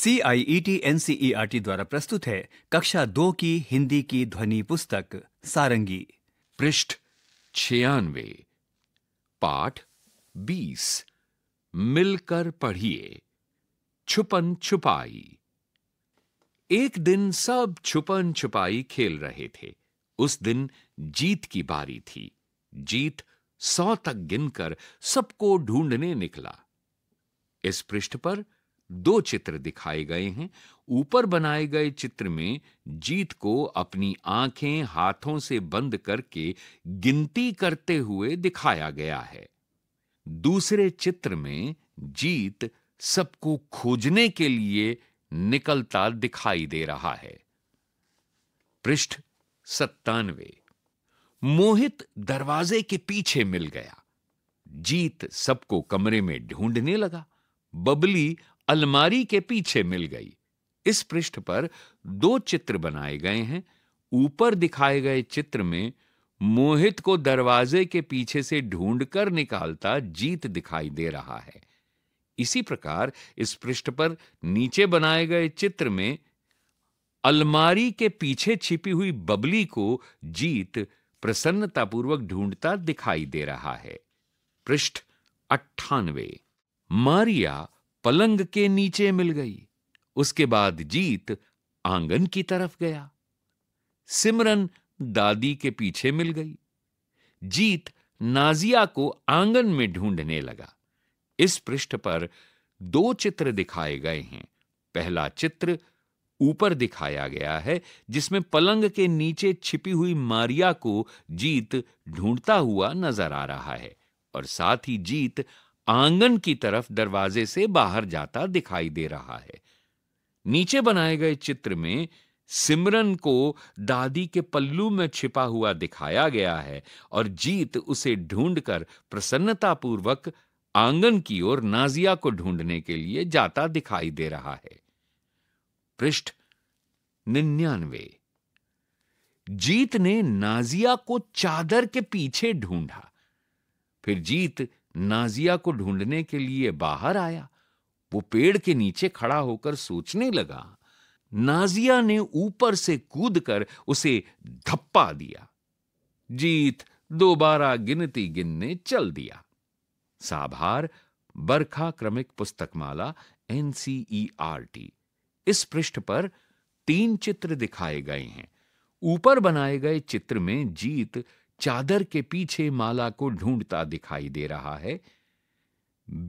C I R T द्वारा प्रस्तुत है कक्षा दो की हिंदी की ध्वनि पुस्तक सारंगी पृष्ठ छियानवे पाठ बीस मिलकर पढ़िए छुपन छुपाई एक दिन सब छुपन छुपाई खेल रहे थे उस दिन जीत की बारी थी जीत सौ तक गिनकर सबको ढूंढने निकला इस पृष्ठ पर दो चित्र दिखाए गए हैं ऊपर बनाए गए चित्र में जीत को अपनी आंखें हाथों से बंद करके गिनती करते हुए दिखाया गया है दूसरे चित्र में जीत सबको खोजने के लिए निकलता दिखाई दे रहा है पृष्ठ सत्तानवे मोहित दरवाजे के पीछे मिल गया जीत सबको कमरे में ढूंढने लगा बबली अलमारी के पीछे मिल गई इस पृष्ठ पर दो चित्र बनाए गए हैं ऊपर दिखाए गए चित्र में मोहित को दरवाजे के पीछे से ढूंढकर निकालता जीत दिखाई दे रहा है इसी प्रकार इस पृष्ठ पर नीचे बनाए गए चित्र में अलमारी के पीछे छिपी हुई बबली को जीत प्रसन्नतापूर्वक ढूंढता दिखाई दे रहा है पृष्ठ अट्ठानवे मारिया पलंग के नीचे मिल गई उसके बाद जीत आंगन की तरफ गया सिमरन दादी के पीछे मिल गई जीत नाजिया को आंगन में ढूंढने लगा इस पृष्ठ पर दो चित्र दिखाए गए हैं पहला चित्र ऊपर दिखाया गया है जिसमें पलंग के नीचे छिपी हुई मारिया को जीत ढूंढता हुआ नजर आ रहा है और साथ ही जीत आंगन की तरफ दरवाजे से बाहर जाता दिखाई दे रहा है नीचे बनाए गए चित्र में सिमरन को दादी के पल्लू में छिपा हुआ दिखाया गया है और जीत उसे ढूंढकर प्रसन्नतापूर्वक आंगन की ओर नाजिया को ढूंढने के लिए जाता दिखाई दे रहा है पृष्ठ निन्यानवे जीत ने नाजिया को चादर के पीछे ढूंढा फिर जीत नाजिया को ढूंढने के लिए बाहर आया वो पेड़ के नीचे खड़ा होकर सोचने लगा नाजिया ने ऊपर से कूदकर उसे धप्पा दिया जीत दोबारा गिनती गिनने चल दिया साभार बरखा क्रमिक पुस्तकमाला एनसीईआरटी इस पृष्ठ पर तीन चित्र दिखाए गए हैं ऊपर बनाए गए चित्र में जीत चादर के पीछे माला को ढूंढता दिखाई दे रहा है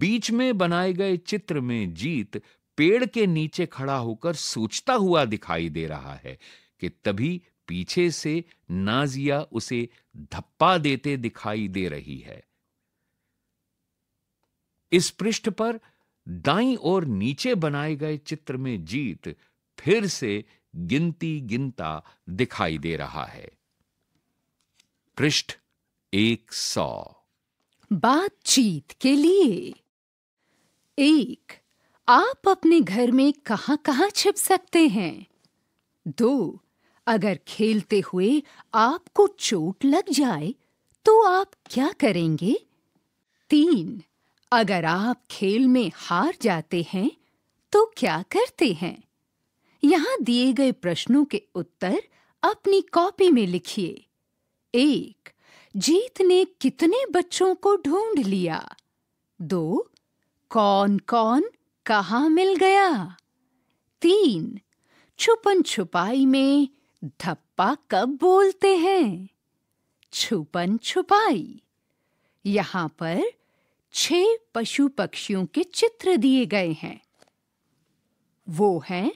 बीच में बनाए गए चित्र में जीत पेड़ के नीचे खड़ा होकर सोचता हुआ दिखाई दे रहा है कि तभी पीछे से नाजिया उसे धप्पा देते दिखाई दे रही है इस पृष्ठ पर दाई और नीचे बनाए गए चित्र में जीत फिर से गिनती गिनता दिखाई दे रहा है पृष्ठ एक सौ बातचीत के लिए एक आप अपने घर में कहां कहां छिप सकते हैं दो अगर खेलते हुए आपको चोट लग जाए तो आप क्या करेंगे तीन अगर आप खेल में हार जाते हैं तो क्या करते हैं यहाँ दिए गए प्रश्नों के उत्तर अपनी कॉपी में लिखिए एक जीत ने कितने बच्चों को ढूंढ लिया दो कौन कौन कहा मिल गया तीन छुपन छुपाई में धप्पा कब बोलते हैं छुपन छुपाई यहां पर छह पशु पक्षियों के चित्र दिए गए हैं वो हैं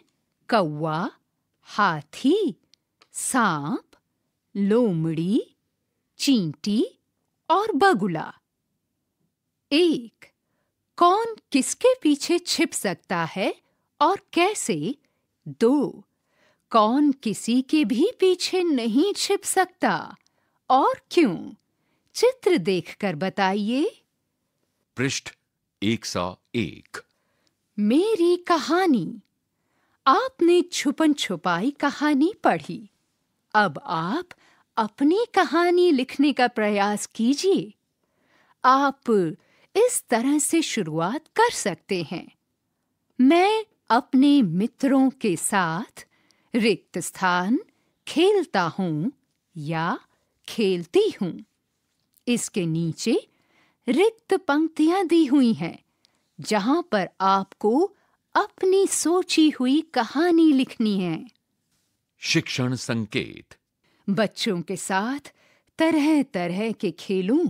कौआ हाथी सांप लोमड़ी चींटी और बगुला एक कौन किसके पीछे छिप सकता है और कैसे दो कौन किसी के भी पीछे नहीं छिप सकता और क्यों चित्र देखकर बताइए पृष्ठ एक सौ एक मेरी कहानी आपने छुपन छुपाई कहानी पढ़ी अब आप अपनी कहानी लिखने का प्रयास कीजिए आप इस तरह से शुरुआत कर सकते हैं मैं अपने मित्रों के साथ रिक्त स्थान खेलता हूँ या खेलती हूँ इसके नीचे रिक्त पंक्तियां दी हुई हैं जहां पर आपको अपनी सोची हुई कहानी लिखनी है शिक्षण संकेत बच्चों के साथ तरह-तरह के खेलों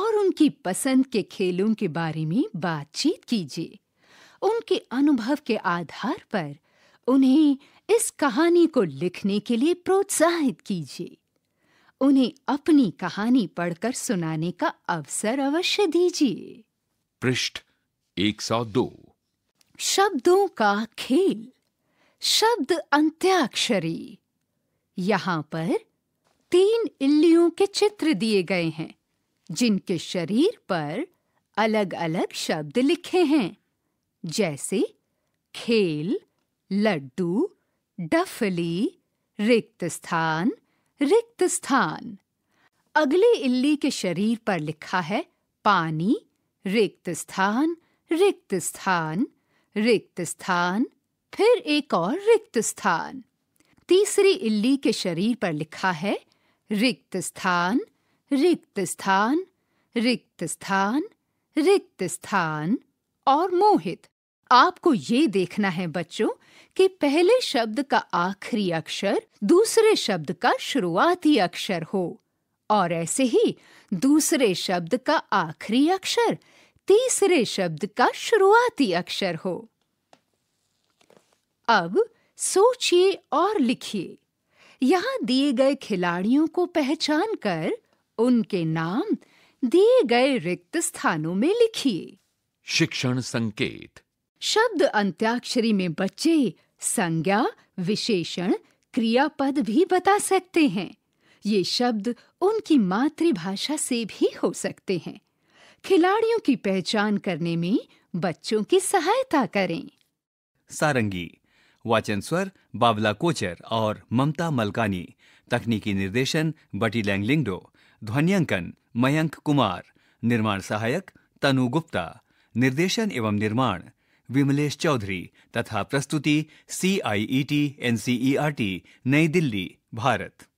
और उनकी पसंद के खेलों के बारे में बातचीत कीजिए। उनके अनुभव के आधार पर उन्हें इस कहानी को लिखने के लिए प्रोत्साहित कीजिए। उन्हें अपनी कहानी पढ़कर सुनाने का अवसर अवश्य दीजिए। पृष्ठ 102 शब्दों का खेल शब्द अंत्याक्षरी यहाँ पर तीन इल्लियों के चित्र दिए गए हैं जिनके शरीर पर अलग-अलग शब्द लिखे हैं जैसे खेल लड्डू डफली रिक्त स्थान रिक्त स्थान अगली इल्ली के शरीर पर लिखा है पानी रिक्त स्थान रिक्त स्थान रिक्त स्थान फिर एक और रिक्त स्थान तीसरी इल्ली के शरीर पर लिखा है रिक्त स्थान रिक्त स्थान रिक्त स्थान रिक्त स्थान और मोहित आपको ये देखना है बच्चों कि पहले शब्द का आखिरी अक्षर दूसरे शब्द का शुरुआती अक्षर हो और ऐसे ही दूसरे शब्द का आखिरी अक्षर तीसरे शब्द का शुरुआती अक्षर हो अब सोचिए और लिखिए यहाँ दिए गए खिलाड़ियों को पहचान कर उनके नाम दिए गए रिक्त स्थानों में लिखिए शिक्षण संकेत शब्द अंत्याक्षरी में बच्चे संज्ञा विशेषण क्रियापद भी बता सकते हैं ये शब्द उनकी मातृभाषा से भी हो सकते हैं खिलाड़ियों की पहचान करने में बच्चों की सहायता करें सारंगी वाचन स्वर बावला कोचर और ममता मलकानी तकनीकी निर्देशन बटी लैंगलिंगडो ध्वनियांकन मयंक कुमार निर्माण सहायक तनु गुप्ता निर्देशन एवं निर्माण विमलेश चौधरी तथा प्रस्तुति C I E T N C E R T New Delhi Bharat